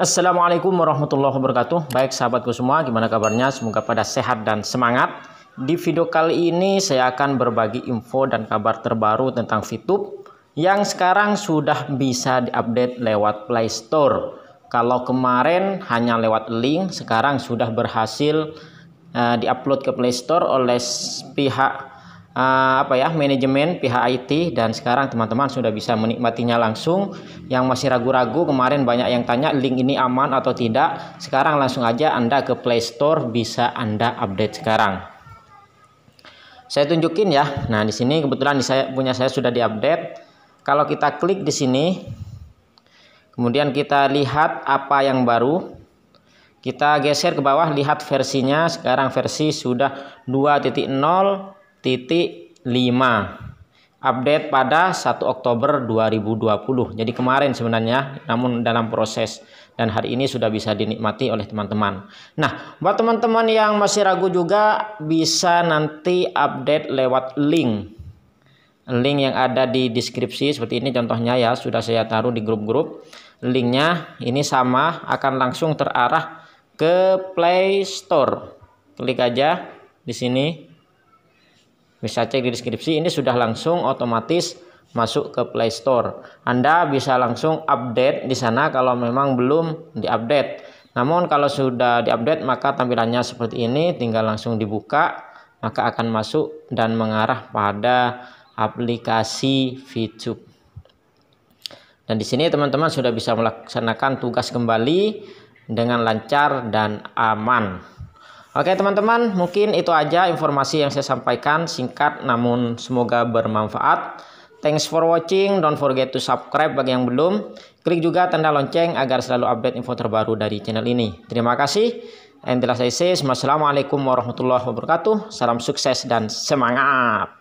Assalamualaikum warahmatullahi wabarakatuh. Baik sahabatku semua, gimana kabarnya? Semoga pada sehat dan semangat. Di video kali ini saya akan berbagi info dan kabar terbaru tentang VTube yang sekarang sudah bisa diupdate lewat Play Store. Kalau kemarin hanya lewat link, sekarang sudah berhasil uh, diupload ke Play Store oleh pihak Ah, apa ya manajemen pihak IT dan sekarang teman-teman sudah bisa menikmatinya langsung yang masih ragu-ragu kemarin banyak yang tanya link ini aman atau tidak sekarang langsung aja Anda ke Play Store bisa Anda update sekarang saya tunjukin ya nah di sini kebetulan saya punya saya sudah diupdate kalau kita klik di sini kemudian kita lihat apa yang baru kita geser ke bawah lihat versinya sekarang versi sudah 2.0 titik 5 update pada 1 Oktober 2020. Jadi kemarin sebenarnya namun dalam proses dan hari ini sudah bisa dinikmati oleh teman-teman. Nah, buat teman-teman yang masih ragu juga bisa nanti update lewat link. Link yang ada di deskripsi seperti ini contohnya ya sudah saya taruh di grup-grup. Linknya ini sama akan langsung terarah ke Play Store. Klik aja di sini bisa cek di deskripsi ini sudah langsung otomatis masuk ke Play Store. Anda bisa langsung update di sana kalau memang belum diupdate. Namun kalau sudah diupdate maka tampilannya seperti ini, tinggal langsung dibuka maka akan masuk dan mengarah pada aplikasi VTube. Dan di sini teman-teman sudah bisa melaksanakan tugas kembali dengan lancar dan aman. Oke teman-teman, mungkin itu aja informasi yang saya sampaikan singkat namun semoga bermanfaat. Thanks for watching, don't forget to subscribe bagi yang belum. Klik juga tanda lonceng agar selalu update info terbaru dari channel ini. Terima kasih. Dan telah I say, Assalamualaikum warahmatullahi wabarakatuh. Salam sukses dan semangat.